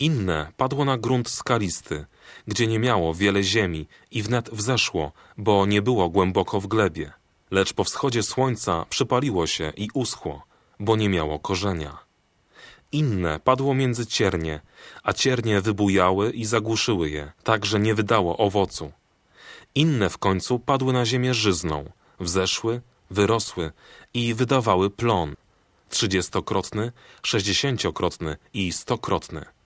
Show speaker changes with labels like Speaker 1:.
Speaker 1: Inne padło na grunt skalisty, gdzie nie miało wiele ziemi i wnet wzeszło, bo nie było głęboko w glebie. Lecz po wschodzie słońca przypaliło się i uschło, bo nie miało korzenia. Inne padło między ciernie, a ciernie wybujały i zagłuszyły je, tak że nie wydało owocu. Inne w końcu padły na ziemię żyzną, wzeszły, wyrosły i wydawały plon, trzydziestokrotny, sześćdziesięciokrotny i stokrotny.